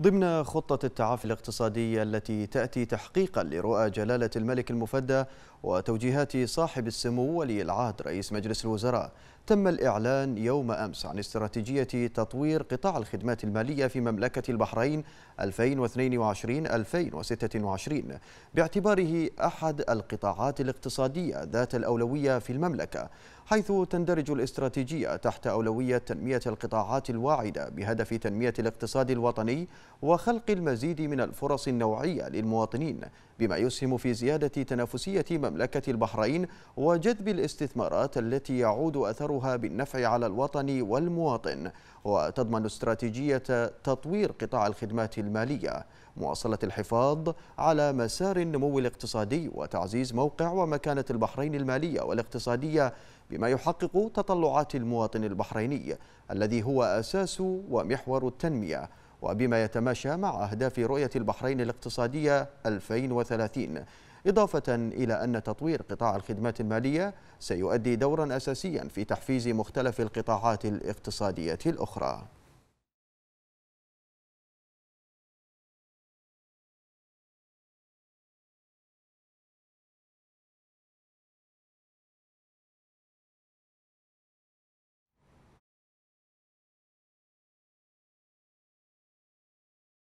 ضمن خطة التعافي الاقتصادي التي تأتي تحقيقا لرؤى جلالة الملك المفدى وتوجيهات صاحب السمو ولي العهد رئيس مجلس الوزراء تم الإعلان يوم أمس عن استراتيجية تطوير قطاع الخدمات المالية في مملكة البحرين 2022-2026 باعتباره أحد القطاعات الاقتصادية ذات الأولوية في المملكة حيث تندرج الاستراتيجية تحت أولوية تنمية القطاعات الواعدة بهدف تنمية الاقتصاد الوطني وخلق المزيد من الفرص النوعية للمواطنين بما يسهم في زيادة تنافسية مملكة البحرين وجذب الاستثمارات التي يعود أثرها بالنفع على الوطن والمواطن وتضمن استراتيجية تطوير قطاع الخدمات المالية مواصلة الحفاظ على مسار النمو الاقتصادي وتعزيز موقع ومكانة البحرين المالية والاقتصادية بما يحقق تطلعات المواطن البحريني الذي هو أساس ومحور التنمية وبما يتماشى مع أهداف رؤية البحرين الاقتصادية 2030 إضافة إلى أن تطوير قطاع الخدمات المالية سيؤدي دورا أساسيا في تحفيز مختلف القطاعات الاقتصادية الأخرى